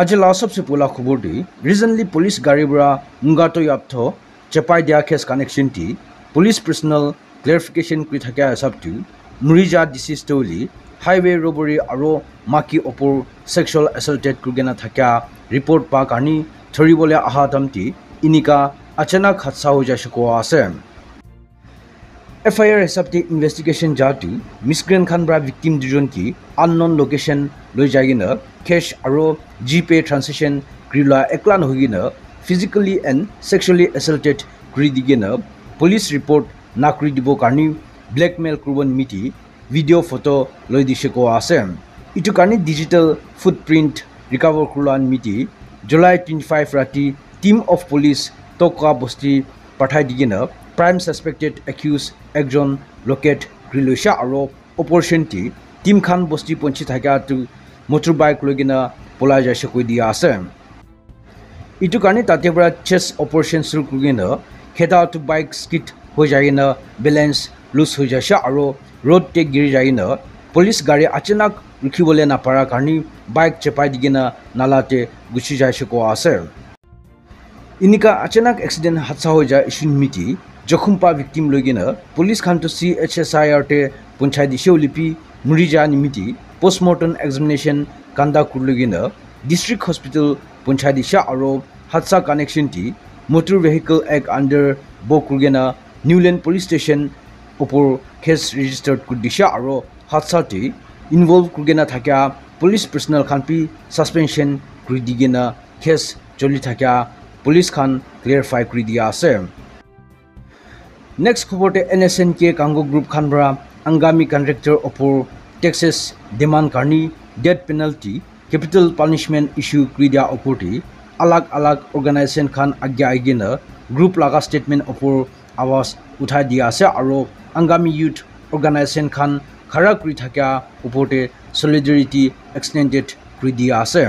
আজি লাছব চিপোলা খবৰ দি ৰিজেণ্টলি পুলিচ গাড়ীৰ মুগাটো মুগাটৈয়াব্ধ চেপাই দিয়া খেজ কানেকশ্যনটি পুলিচ পাৰ্চনেল ক্লেৰিফিকেশ্যন কৰি থাকে হিচাপটো মৰিজা ডিচিষ্টৌলী হাইৱে ৰবৰী আৰু মাকি অপৰ ছেক্সুৱেল এছল্টেড কৰিকেনে থকা ৰিপৰ্ট পাক আনি ধৰিবলৈ আহা দামটি ইনিকা আচানক হাদচা হৈ যায় চকুৱা আছে এফ আই আৰ হিচাপে ইনভেষ্টিগেশ্যন যাওঁতে মিছ গ্ৰেন খান বা ভিক্টিম দুজন কি আননন লোকেশ্যন লৈ যায় কিনে কেছ আৰু জি পে ট্ৰান্সেকশ্যন কৰি লোৱা একলান হৈ কিনে ফিজিকেলি এণ্ড ছেক্সুৱেলি এছাল্টেড কৰি দি কিনে পুলিচ ৰিপৰ্ট না কৰি দিবৰ কাৰণে ব্লেকমেইল কৰিব নিমিতি ভিডিঅ' ফটো লৈ দিছে কোৱা আছে ইটো কাৰণে ডিজিটেল ফুটপ্ৰিণ্ট ৰিকাভাৰ কৰোৱা নিমিতি জুলাই টুৱেণ্টি ফাইভ ৰাতি টীম অফ পুলিচ টকা বস্তি পঠাই দি কিনে প্রাইম সাসপেক্টেড একিউজ একজন লোকেট গ্ৰিলৈছা আর অপৰচুনিটি টিম খান বস্তি পঞ্চি থাকা মোটর বাইক লৈ কিনে পলাই যাইছে কৈ দিয়া আছে এইটো কারণে তাতে চেস চেছ শুরু করি কৰি খেদা তো বাইক স্কিট হয়ে যায় কিনে বেলেন্স লুজ হয়ে যাইছে আর রোড টে গিৰি যায় কিনে পুলিশ গাড়ি আচানক ৰখিবলৈ নাপাৰা কারণে বাইক চেপাই দি কিনে নালাতে গুছি যাইছে কোৱা আছে ইনিকা আচানক এক্সিডেন্ট হাদসা হয়ে যায় ইসুন মিটি ꯖꯈꯨꯝꯄꯥ ꯕꯤꯛꯇꯤꯝ ꯂꯣꯏꯒꯤꯅ ꯄꯨꯂꯤꯁ ꯈꯥꯟꯇꯣ ꯁꯤ ꯑꯩꯆ ꯑꯦꯁ ꯑꯥꯏ ꯑꯥꯔ ꯇꯦ ꯄꯨꯟꯆꯥꯏꯗꯤ ꯁꯦꯎꯂꯤꯄꯤ ꯃꯨꯔꯤꯖꯥ ꯅꯤꯃꯤꯇꯤ ꯄꯣꯁꯃꯣꯔꯇꯝ ꯑꯦꯛꯖꯥꯃꯤꯅꯦꯁꯟ ꯀꯥꯟꯗꯥ ꯀꯨꯔꯂꯣꯏꯒꯤꯅ ꯗꯤꯁꯇ꯭ꯔꯤꯛ ꯍꯣꯁꯄꯤꯇꯥꯜ ꯄꯨꯟꯆꯥꯏꯗꯤ ꯁꯥ ꯑꯔꯣ ꯍꯠꯁꯥ ꯀꯅꯦꯛꯁꯟ ꯇꯤ ꯃꯣꯇꯣꯔ ꯚꯦꯍꯤꯀꯜ ꯑꯦꯛ ꯑꯟꯗꯔ ꯕꯣꯀꯨꯔꯒꯦꯅ ꯅ꯭ꯌꯨꯂꯦꯟ ꯄꯨꯂꯤꯁ ꯁ꯭ꯇꯦꯁꯟ ꯎꯄꯣꯔ ꯀꯦꯁ ꯔꯦꯖꯤꯁꯇꯔ ꯀꯨꯗꯤꯁꯥ ꯑꯔꯣ ꯍꯠꯁꯥ ꯇꯤ ꯏꯟꯚꯣꯜꯚ ꯀꯨꯔꯒꯦꯅ ꯊꯥꯀ꯭ꯌꯥ ꯄꯨꯂꯤꯁ ꯄꯔꯁꯅꯦꯜ ꯈꯥꯟꯄꯤ ꯁꯁꯄꯦꯟꯁꯟ ꯀ꯭ꯔꯤꯗꯤꯒꯦꯅ ꯀꯦꯁ ꯆꯣꯂꯤ ꯊꯥꯀ꯭ꯌꯥ ꯄꯨꯂꯤꯁ ꯈꯥꯟ ꯀ꯭ꯂꯤꯌꯔꯐꯥꯏ ꯀ꯭ꯔꯤꯗꯤꯌꯥ ꯁꯦ Next khubote NSNK Kango Group Khanbra Angami Contractor Opor Texas Demand Karni Death Penalty Capital Punishment Issue Kridia Oporti Alag Alag Organization Khan Agya Agina Group Laga Statement Opor Awas Uthai Diya Se Aro Angami Youth Organization Khan Khara Kri Thakya Oporte Solidarity Extended Kridia Se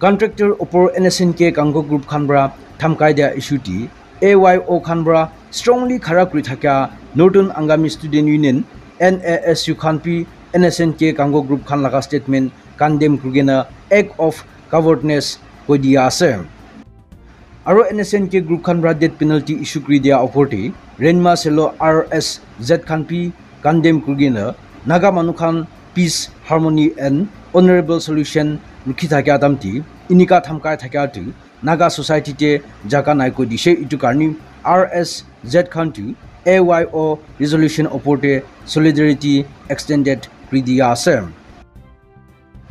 Contractor Opor NSNK Kango Group Khanbra Thamkai Diya Issue Ti A Y O' খানবৰা strongly খাৰা কৰি থকা northern Angami student union N A S U খানপি N S N K কাংগ group খান লগা statement কাণ্ডেম ক্ৰুগেনা এক of কাভাৰ্ডনেছ কৈ দিয়া আছে আৰু N S N K group খানবৰা ডেথ পেনাল্টি ইছ্যু কৰি দিয়া অপৰতি ৰেণমা চেল' আৰ এছ জেদ খানপি পি কাণ্ডেম ক্ৰুগেনা নাগা মানুহ খান peace harmony and honourable solution ৰখি থাকে আটামটি ইনিকা থামকাই থাকে আটি নাগা ছ'চাইটিতে জাগা নাইকৈ দিছে এইটো কাৰণে আৰ এছ জেড খান্তি এ ৱাই অ' ৰিজলিউশ্যন ওপৰতে চলিডেৰিটি এক্সটেণ্ডেড কৰি দিয়া আছে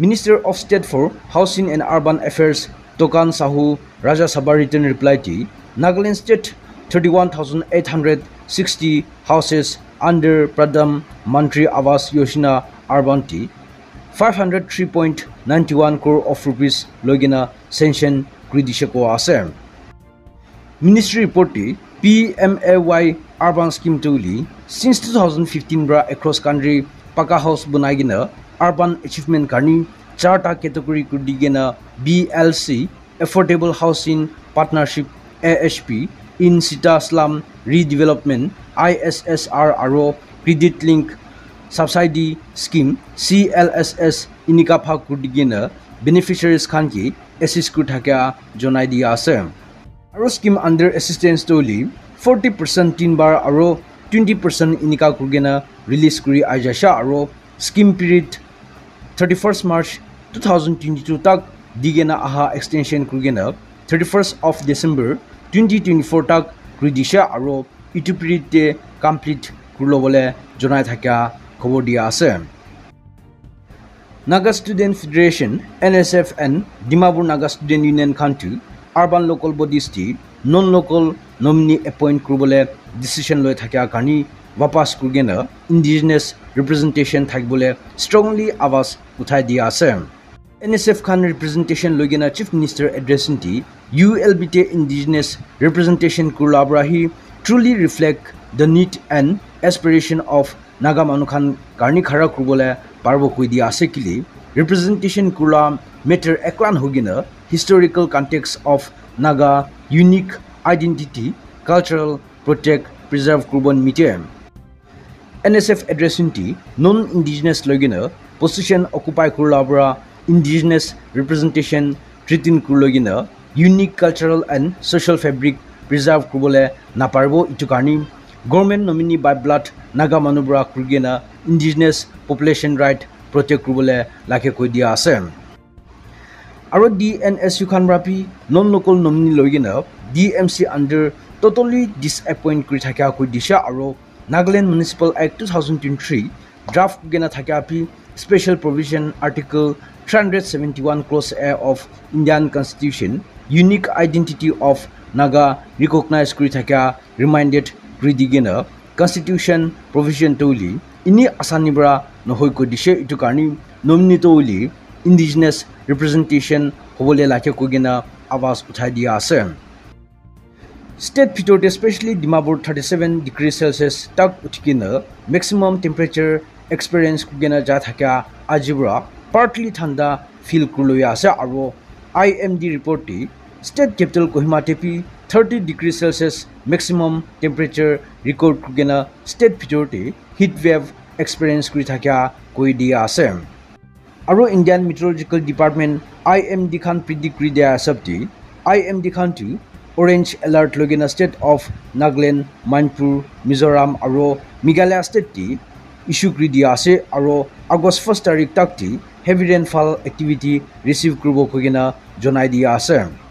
minister of state for housing and urban affairs Tokhan Sahu Rajya চাবাৰ ৰিটাৰ্ণ ৰিপ্লাইটি Nagaland state thirty one thousand eight hundred sixty houses under Pradhan Mantri Awas Yojana five hundred three point ninety one crore कृदिसको Ministry report PMAY urban scheme tuli since 2015 bra across country paka house bunagina urban achievement karni charta category kudigena BLC affordable housing partnership AHP in Sita slum redevelopment ISSR aro credit link subsidy scheme CLSS inikapha kudigena beneficiaries khan ki assist কৰি থাকে জনাই দিয়া আছে আৰু scheme under assistance তৈলি forty percent তিনিবাৰ আৰু twenty percent এনেকুৱা কৰিকেনে ৰিলিজ কৰি আই যাইছে আৰু scheme period thirty first March two thousand twenty two তাক দি কেনে অহা এক্সটেনশ্যন কৰি কেনে thirty first of December twenty twenty four তাক কৰি দিছে আৰু ইটো পিৰিয়ডে কমপ্লিট কৰি ল'বলৈ জনাই থকা খবৰ দিয়া আছে Naga Student Federation, NSF and Dimabur Naga Student Union Country, Urban Local Body State, Non-Local Nominee Appoint Krubole Decision Loi Thakya Kani, Vapas Krugena, Indigenous Representation Thakbole, Strongly Avas Uthai Diyasem. NSF Khan Representation Loigena Chief Minister Addressing Ti, ULBT Indigenous Representation Kurla Abrahi, Truly Reflect the Need and aspiration of Naga মানুহখন কাৰ্ণী খাৰা কৰিবলৈ পাৰিব কৈ দিয়া আছে কিলি representation কৰা matter একলান হৈ কিনে historical context of Naga unique identity cultural protect preserve কৰিব নিমিতে এন এছ এফ এড্ৰেছিনটি নন ইণ্ডিজিনেছ লৈ কিনে পজিশ্যন অকুপাই কৰাৰ পৰা ইণ্ডিজিনেছ ৰিপ্ৰেজেণ্টেশ্যন ট্ৰিটিন কৰিলৈ কিনে unique cultural and social fabric preserve কৰিবলৈ নাপাৰিব ইটো কাৰণে government nominee by blood Naga মানুহবোৰক ৰোগীনা ইণ্ডিজিনিয়াছ পপুলেশ্যন ৰাইট প্ৰটেক্ট কৰিবলৈ লাখে কৈ দিয়া আছে আৰু ডি এন এছ ইউ খানব্ৰাপি নন নকল নমিনি লৈ কিনে D M C under totally disappoint কৰি থাকে কৈ দিছে আৰু Nagaland municipal act two thousand twenty three draft কেনে থাকে আপি special provision article three hundred seventy one cross A of Indian constitution unique identity of Naga recognize কৰি থাকে ৰিমাইণ্ডেড গ্ৰীডিগেনে কনষ্টিটিউশ্যন প্ৰভিজনটো উলি ইনি আচানি পৰা নহৈকৈ দিছে এইটো কাৰণে নমিনিত উলি ইণ্ডিজিনাছ ৰিপ্ৰেজেণ্টেশ্যন হ'বলৈ লাগে কৈ কিনে আৱাজ উঠাই দিয়া আছে ষ্টেট ভিতৰতে specially Dimapur thirty seven degree celsius তাক উঠি কিনে মেক্সিমাম টেম্পাৰেচাৰ এক্সপেৰিয়েঞ্চ কৰি কিনে যাই থাকে আজিৰ পৰা পাৰ্টলি ঠাণ্ডা ফিল কৰিলৈ আছে আৰু আই এম ডি ৰিপৰ্টটি स्टेट केपिटल कोहिमा टेपी thirty degree celsius maximum temperature record कुगेना स्टेट भरते हिटवेव एक्सपीरियस कोई दिया आसे আৰু Indian meteorological department I M D খান পিডিগ্ৰী দিয়া হিচাপটি আই এম ডি খানটো অৰেঞ্জ এলাৰ্ট লৈকে ষ্টেট অফ নাগলেণ্ড মণিপুৰ মিজোৰাম আৰু মেঘালয়া ষ্টেটটি ইছ্যু কৰি দিয়া আছে আৰু আগষ্ট ফাৰ্ষ্ট তাৰিখ তাকটি হেভি ৰেইনফল এক্টিভিটি ৰিচিভ কৰিব খুগেনা জনাই দিয়া আছে